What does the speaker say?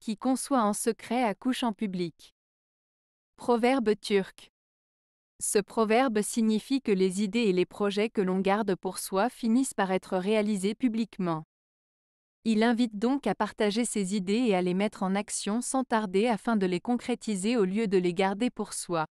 qui conçoit en secret accouche en public. Proverbe turc. Ce proverbe signifie que les idées et les projets que l'on garde pour soi finissent par être réalisés publiquement. Il invite donc à partager ses idées et à les mettre en action sans tarder afin de les concrétiser au lieu de les garder pour soi.